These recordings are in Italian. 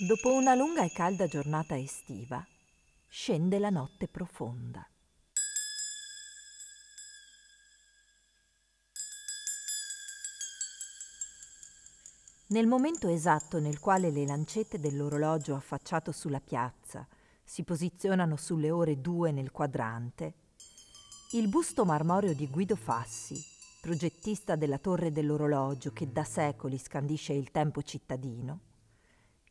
Dopo una lunga e calda giornata estiva, scende la notte profonda. Nel momento esatto nel quale le lancette dell'orologio affacciato sulla piazza si posizionano sulle ore due nel quadrante, il busto marmoreo di Guido Fassi, progettista della torre dell'orologio che da secoli scandisce il tempo cittadino,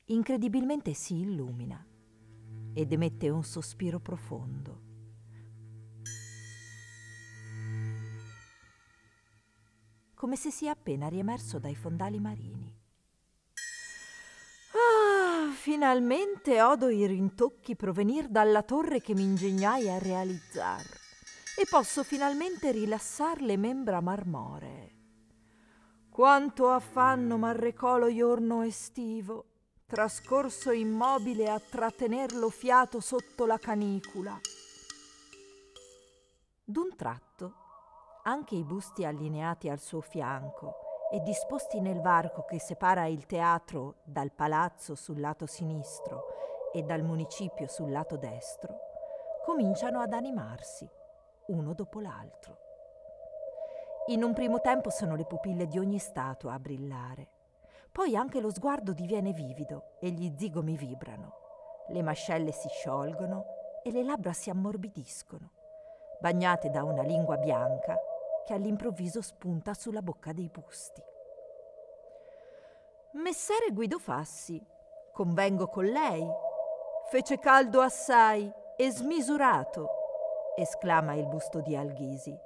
incredibilmente si illumina ed emette un sospiro profondo. come se sia appena riemerso dai fondali marini. Ah, finalmente odo i rintocchi provenir dalla torre che mi ingegnai a realizzar e posso finalmente rilassar le membra marmoree. Quanto affanno m'arrecò lo giorno estivo! trascorso immobile a trattenerlo fiato sotto la canicula. D'un tratto, anche i busti allineati al suo fianco e disposti nel varco che separa il teatro dal palazzo sul lato sinistro e dal municipio sul lato destro, cominciano ad animarsi, uno dopo l'altro. In un primo tempo sono le pupille di ogni statua a brillare poi anche lo sguardo diviene vivido e gli zigomi vibrano. Le mascelle si sciolgono e le labbra si ammorbidiscono, bagnate da una lingua bianca che all'improvviso spunta sulla bocca dei busti. Messere Guido Fassi, convengo con lei, fece caldo assai e smisurato, esclama il busto di Alghisi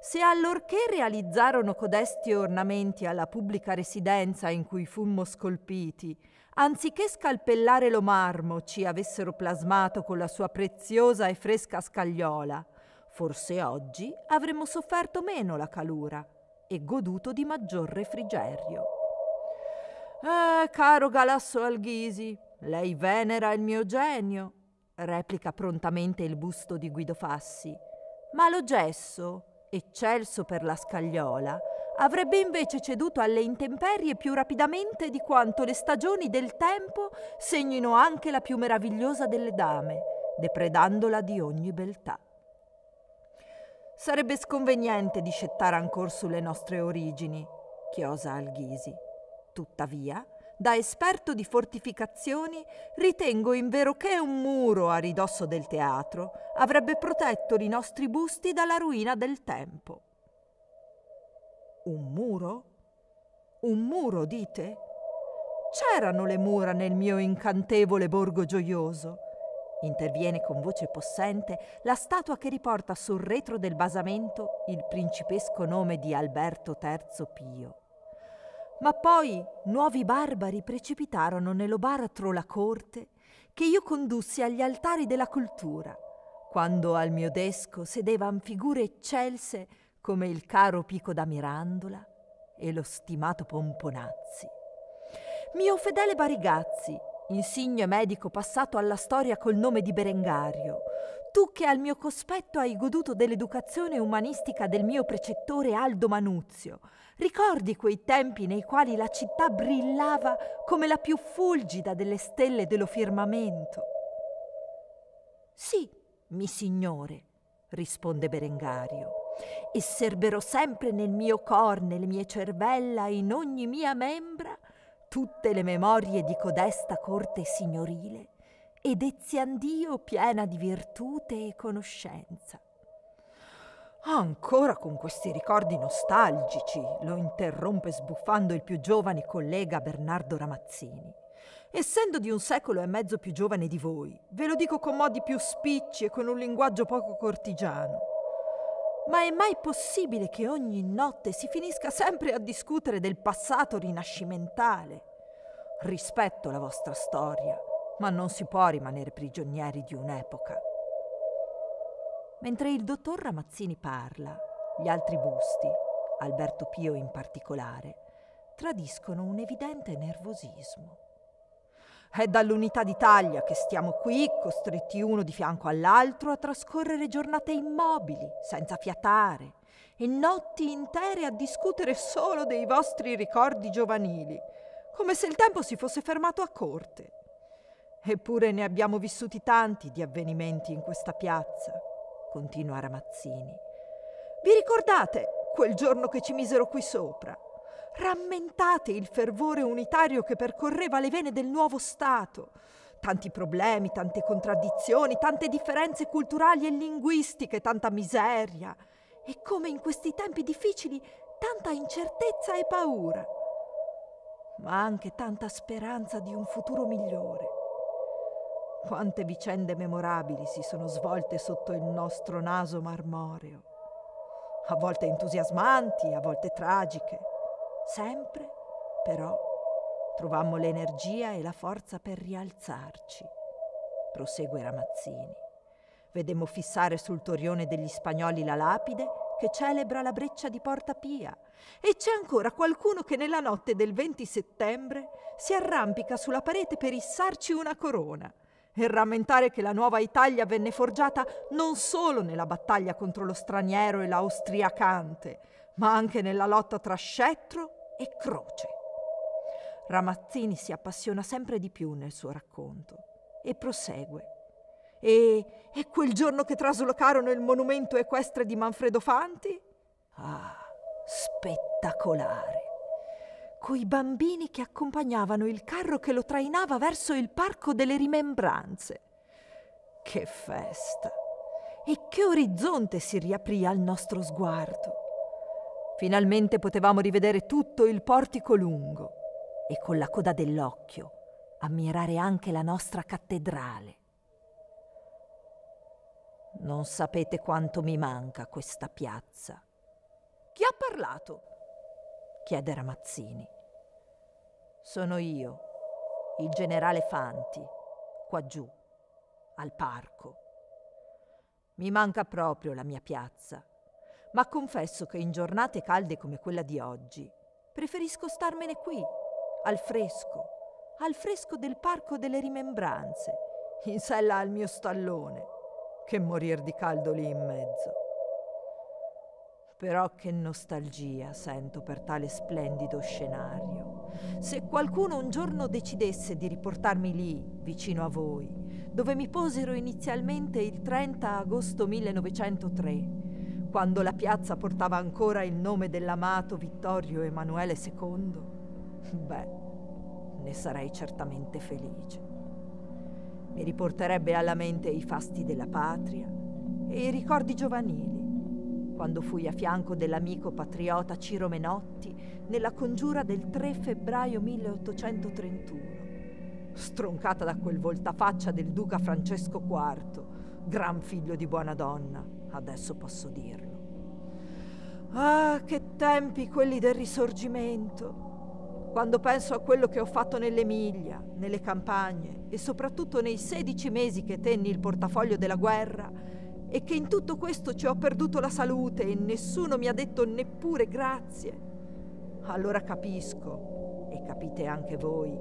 se allorché realizzarono codesti ornamenti alla pubblica residenza in cui fummo scolpiti, anziché scalpellare lo marmo ci avessero plasmato con la sua preziosa e fresca scagliola, forse oggi avremmo sofferto meno la calura e goduto di maggior refrigerio. Eh, caro Galasso Alghisi, lei venera il mio genio, replica prontamente il busto di Guido Fassi. Ma lo gesso, eccelso per la scagliola, avrebbe invece ceduto alle intemperie più rapidamente di quanto le stagioni del tempo segnino anche la più meravigliosa delle dame, depredandola di ogni beltà. Sarebbe sconveniente discettare ancor sulle nostre origini, chiosa Alghisi. Tuttavia, da esperto di fortificazioni, ritengo invero che un muro a ridosso del teatro avrebbe protetto i nostri busti dalla ruina del tempo. Un muro? Un muro, dite? C'erano le mura nel mio incantevole borgo gioioso. Interviene con voce possente la statua che riporta sul retro del basamento il principesco nome di Alberto III Pio. Ma poi nuovi barbari precipitarono nell'obaratro la corte che io condussi agli altari della cultura, quando al mio desco sedevan figure eccelse come il caro Pico da Mirandola e lo stimato Pomponazzi. Mio fedele Barigazzi, insigne medico passato alla storia col nome di Berengario, tu che al mio cospetto hai goduto dell'educazione umanistica del mio precettore Aldo Manuzio, ricordi quei tempi nei quali la città brillava come la più fulgida delle stelle dello firmamento? Sì, mi signore, risponde Berengario e serberò sempre nel mio cor, nelle mie cervella, in ogni mia membra, tutte le memorie di codesta corte signorile ed eziandio piena di virtute e conoscenza. Ancora con questi ricordi nostalgici, lo interrompe sbuffando il più giovane collega Bernardo Ramazzini. Essendo di un secolo e mezzo più giovane di voi, ve lo dico con modi più spicci e con un linguaggio poco cortigiano. Ma è mai possibile che ogni notte si finisca sempre a discutere del passato rinascimentale? Rispetto la vostra storia, ma non si può rimanere prigionieri di un'epoca. Mentre il dottor Ramazzini parla, gli altri busti, Alberto Pio in particolare, tradiscono un evidente nervosismo. È dall'unità d'Italia che stiamo qui, costretti uno di fianco all'altro, a trascorrere giornate immobili, senza fiatare, e notti intere a discutere solo dei vostri ricordi giovanili, come se il tempo si fosse fermato a corte. Eppure ne abbiamo vissuti tanti di avvenimenti in questa piazza, continua Ramazzini. Vi ricordate quel giorno che ci misero qui sopra? Rammentate il fervore unitario che percorreva le vene del nuovo Stato. Tanti problemi, tante contraddizioni, tante differenze culturali e linguistiche, tanta miseria. E come in questi tempi difficili, tanta incertezza e paura. Ma anche tanta speranza di un futuro migliore. Quante vicende memorabili si sono svolte sotto il nostro naso marmoreo, a volte entusiasmanti, a volte tragiche. Sempre, però, trovammo l'energia e la forza per rialzarci, prosegue Ramazzini. Vedemmo fissare sul torrione degli spagnoli la lapide che celebra la breccia di Porta Pia e c'è ancora qualcuno che nella notte del 20 settembre si arrampica sulla parete per issarci una corona e rammentare che la nuova Italia venne forgiata non solo nella battaglia contro lo straniero e l'austriacante, ma anche nella lotta tra scettro e croce. Ramazzini si appassiona sempre di più nel suo racconto e prosegue. E, e quel giorno che traslocarono il monumento equestre di Manfredo Fanti? Ah, spettacolare! coi bambini che accompagnavano il carro che lo trainava verso il parco delle rimembranze. Che festa! E che orizzonte si riaprì al nostro sguardo! Finalmente potevamo rivedere tutto il portico lungo e con la coda dell'occhio ammirare anche la nostra cattedrale. Non sapete quanto mi manca questa piazza. Chi ha parlato? chiede Ramazzini. Sono io, il generale Fanti, qua giù, al parco. Mi manca proprio la mia piazza, ma confesso che in giornate calde come quella di oggi preferisco starmene qui, al fresco, al fresco del parco delle rimembranze, in sella al mio stallone, che morir di caldo lì in mezzo. Però che nostalgia sento per tale splendido scenario. Se qualcuno un giorno decidesse di riportarmi lì, vicino a voi, dove mi posero inizialmente il 30 agosto 1903, quando la piazza portava ancora il nome dell'amato Vittorio Emanuele II, beh, ne sarei certamente felice. Mi riporterebbe alla mente i fasti della patria e i ricordi giovanili quando fui a fianco dell'amico patriota Ciro Menotti nella congiura del 3 febbraio 1831. Stroncata da quel voltafaccia del duca Francesco IV, gran figlio di buona donna, adesso posso dirlo. Ah, che tempi quelli del risorgimento! Quando penso a quello che ho fatto nell'Emilia, nelle campagne e soprattutto nei 16 mesi che tenni il portafoglio della guerra, e che in tutto questo ci ho perduto la salute e nessuno mi ha detto neppure grazie, allora capisco, e capite anche voi,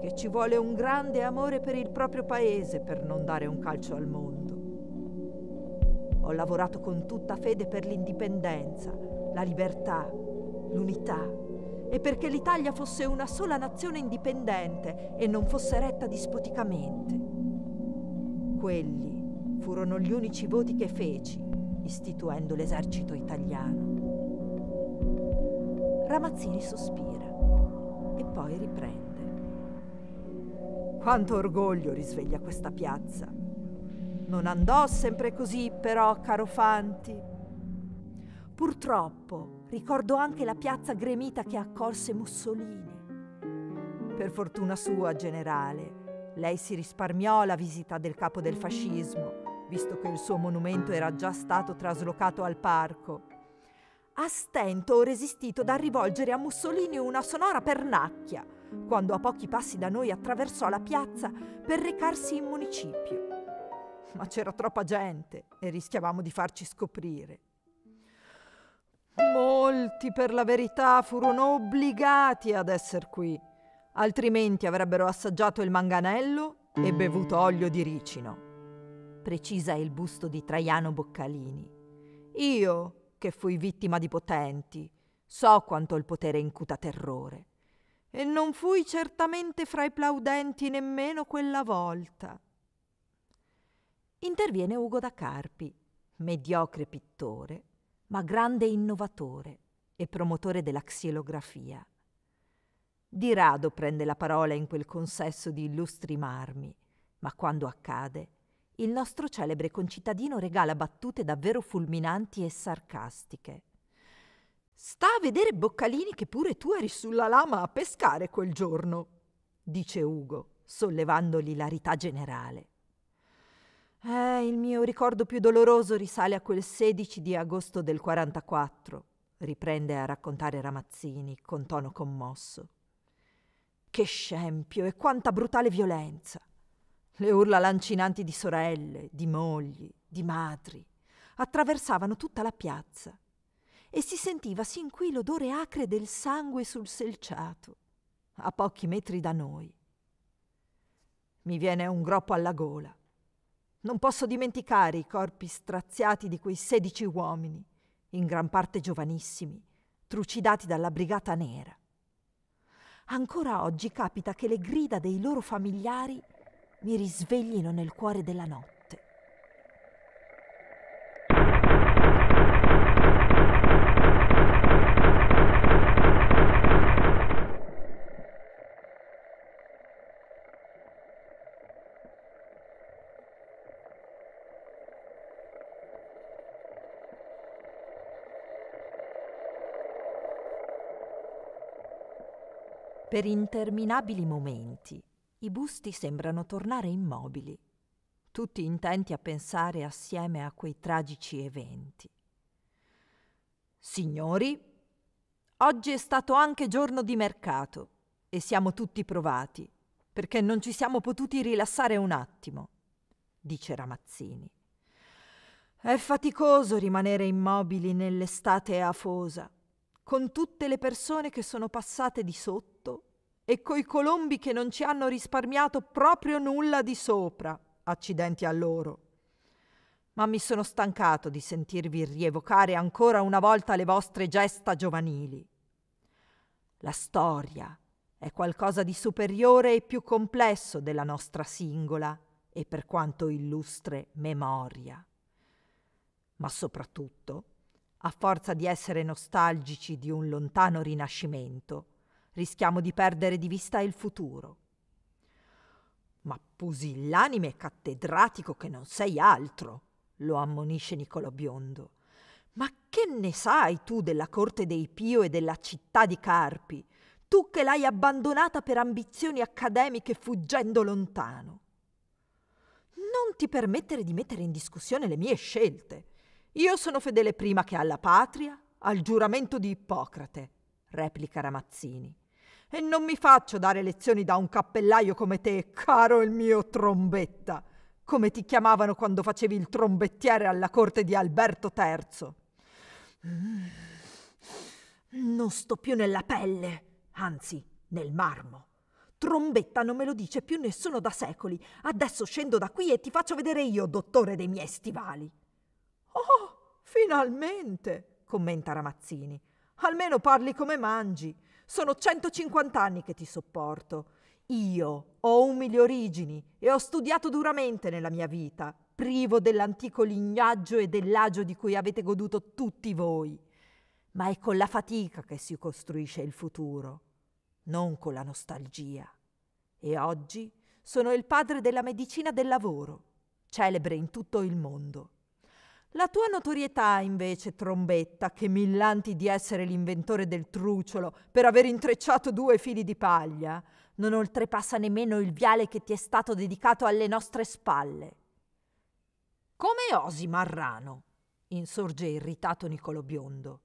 che ci vuole un grande amore per il proprio paese per non dare un calcio al mondo. Ho lavorato con tutta fede per l'indipendenza, la libertà, l'unità e perché l'Italia fosse una sola nazione indipendente e non fosse retta dispoticamente. Quelli furono gli unici voti che feci, istituendo l'esercito italiano. Ramazzini sospira e poi riprende. Quanto orgoglio risveglia questa piazza. Non andò sempre così, però, caro Fanti. Purtroppo ricordo anche la piazza gremita che accolse Mussolini. Per fortuna sua, generale, lei si risparmiò la visita del capo del fascismo visto che il suo monumento era già stato traslocato al parco. A stento ho resistito dal rivolgere a Mussolini una sonora pernacchia, quando a pochi passi da noi attraversò la piazza per recarsi in municipio. Ma c'era troppa gente e rischiavamo di farci scoprire. Molti, per la verità, furono obbligati ad essere qui, altrimenti avrebbero assaggiato il manganello e bevuto olio di ricino precisa il busto di Traiano Boccalini. Io, che fui vittima di potenti, so quanto il potere incuta terrore. E non fui certamente fra i plaudenti nemmeno quella volta. Interviene Ugo da Carpi, mediocre pittore, ma grande innovatore e promotore della xilografia. Di rado prende la parola in quel consesso di illustri marmi, ma quando accade il nostro celebre concittadino regala battute davvero fulminanti e sarcastiche. Sta a vedere Boccalini che pure tu eri sulla lama a pescare quel giorno, dice Ugo, sollevando l'ilarità generale. Eh, il mio ricordo più doloroso risale a quel 16 di agosto del 44, riprende a raccontare Ramazzini con tono commosso. Che scempio e quanta brutale violenza! Le urla lancinanti di sorelle, di mogli, di madri attraversavano tutta la piazza e si sentiva sin qui l'odore acre del sangue sul selciato, a pochi metri da noi. Mi viene un groppo alla gola. Non posso dimenticare i corpi straziati di quei sedici uomini, in gran parte giovanissimi, trucidati dalla brigata nera. Ancora oggi capita che le grida dei loro familiari mi risveglino nel cuore della notte. Per interminabili momenti i busti sembrano tornare immobili, tutti intenti a pensare assieme a quei tragici eventi. Signori, oggi è stato anche giorno di mercato e siamo tutti provati, perché non ci siamo potuti rilassare un attimo, dice Ramazzini. È faticoso rimanere immobili nell'estate afosa, con tutte le persone che sono passate di sotto e coi colombi che non ci hanno risparmiato proprio nulla di sopra. Accidenti a loro. Ma mi sono stancato di sentirvi rievocare ancora una volta le vostre gesta giovanili. La storia è qualcosa di superiore e più complesso della nostra singola e per quanto illustre memoria. Ma soprattutto, a forza di essere nostalgici di un lontano rinascimento, rischiamo di perdere di vista il futuro. Ma pusillanime e cattedratico che non sei altro, lo ammonisce Niccolò Biondo. Ma che ne sai tu della corte dei Pio e della città di Carpi, tu che l'hai abbandonata per ambizioni accademiche fuggendo lontano? Non ti permettere di mettere in discussione le mie scelte. Io sono fedele prima che alla patria, al giuramento di Ippocrate, replica Ramazzini. E non mi faccio dare lezioni da un cappellaio come te, caro il mio trombetta, come ti chiamavano quando facevi il trombettiere alla corte di Alberto III. Mm. Non sto più nella pelle, anzi nel marmo. Trombetta non me lo dice più nessuno da secoli. Adesso scendo da qui e ti faccio vedere io, dottore dei miei stivali. Oh, finalmente, commenta Ramazzini. Almeno parli come mangi. Sono 150 anni che ti sopporto. Io ho umili origini e ho studiato duramente nella mia vita, privo dell'antico lignaggio e dell'agio di cui avete goduto tutti voi. Ma è con la fatica che si costruisce il futuro, non con la nostalgia. E oggi sono il padre della medicina del lavoro, celebre in tutto il mondo. La tua notorietà, invece, trombetta, che millanti di essere l'inventore del truciolo per aver intrecciato due fili di paglia, non oltrepassa nemmeno il viale che ti è stato dedicato alle nostre spalle. Come osi, Marrano? insorge irritato Nicolo Biondo.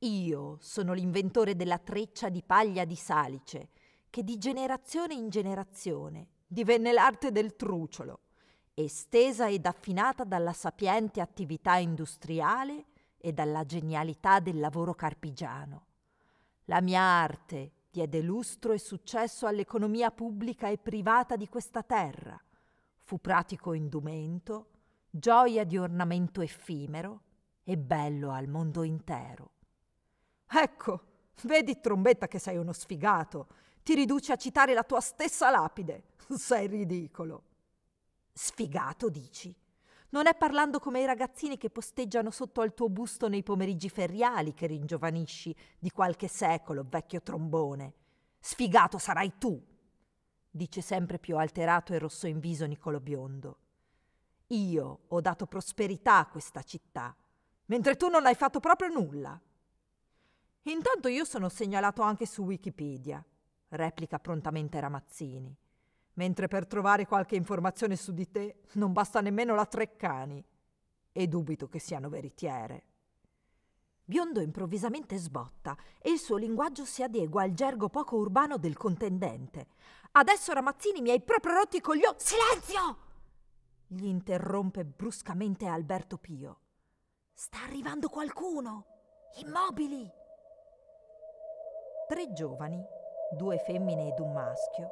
Io sono l'inventore della treccia di paglia di salice, che di generazione in generazione divenne l'arte del truciolo estesa ed affinata dalla sapiente attività industriale e dalla genialità del lavoro carpigiano. La mia arte diede lustro e successo all'economia pubblica e privata di questa terra. Fu pratico indumento, gioia di ornamento effimero e bello al mondo intero. Ecco, vedi trombetta che sei uno sfigato, ti riduce a citare la tua stessa lapide. Sei ridicolo. Sfigato, dici. Non è parlando come i ragazzini che posteggiano sotto al tuo busto nei pomeriggi feriali che ringiovanisci di qualche secolo, vecchio trombone. Sfigato sarai tu, dice sempre più alterato e rosso in viso Nicolo Biondo. Io ho dato prosperità a questa città, mentre tu non hai fatto proprio nulla. Intanto io sono segnalato anche su Wikipedia, replica prontamente Ramazzini mentre per trovare qualche informazione su di te non basta nemmeno la Treccani e dubito che siano veritiere. Biondo improvvisamente sbotta e il suo linguaggio si adegua al gergo poco urbano del contendente. Adesso Ramazzini mi hai proprio rotti con gli o... Silenzio! gli interrompe bruscamente Alberto Pio. Sta arrivando qualcuno! Immobili! Tre giovani, due femmine ed un maschio,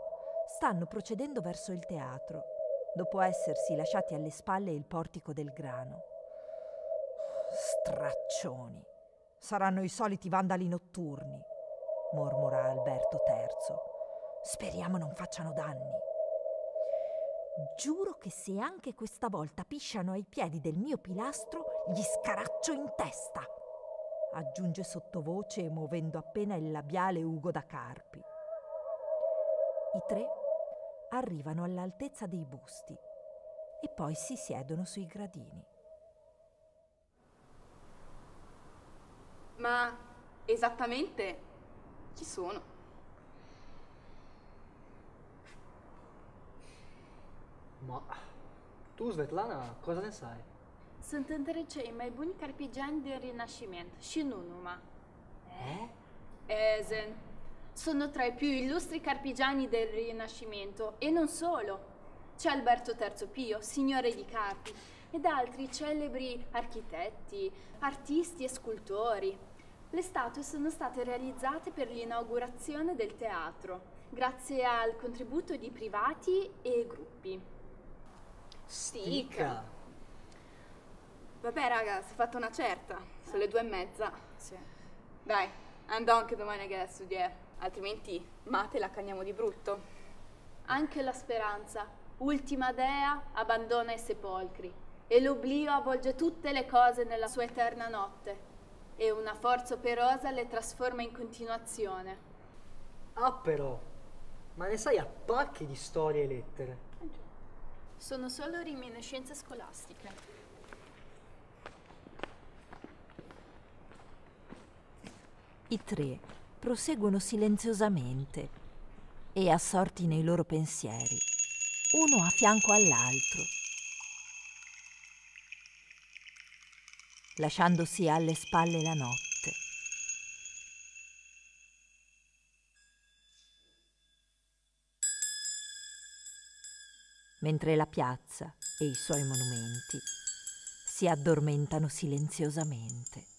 stanno procedendo verso il teatro, dopo essersi lasciati alle spalle il portico del grano. Straccioni! Saranno i soliti vandali notturni, mormora Alberto III. Speriamo non facciano danni. Giuro che se anche questa volta pisciano ai piedi del mio pilastro, gli scaraccio in testa, aggiunge sottovoce muovendo appena il labiale Ugo da Carpi. I tre arrivano all'altezza dei busti e poi si siedono sui gradini. Ma esattamente chi sono? Ma tu, Svetlana, cosa ne sai? Sunt între i mai buoni carpigiani del Rinascimento, și nu numai. Eh? Ezen, sono tra i più illustri carpigiani del Rinascimento e non solo. C'è Alberto III Pio, signore di Carpi, ed altri celebri architetti, artisti e scultori. Le statue sono state realizzate per l'inaugurazione del teatro, grazie al contributo di privati e gruppi. Stica! Vabbè raga, si è fatta una certa, sono le due e mezza. Sì. Dai, andò anche domani a gara a studiare altrimenti mate la caniamo di brutto. Anche la speranza, ultima dea, abbandona i sepolcri e l'oblio avvolge tutte le cose nella sua eterna notte e una forza operosa le trasforma in continuazione. Ah però, ma ne sai a pacchi di storie e lettere? Eh, Sono solo reminiscenze scolastiche. I tre proseguono silenziosamente e assorti nei loro pensieri, uno a fianco all'altro, lasciandosi alle spalle la notte. mentre la piazza e i suoi monumenti si addormentano silenziosamente.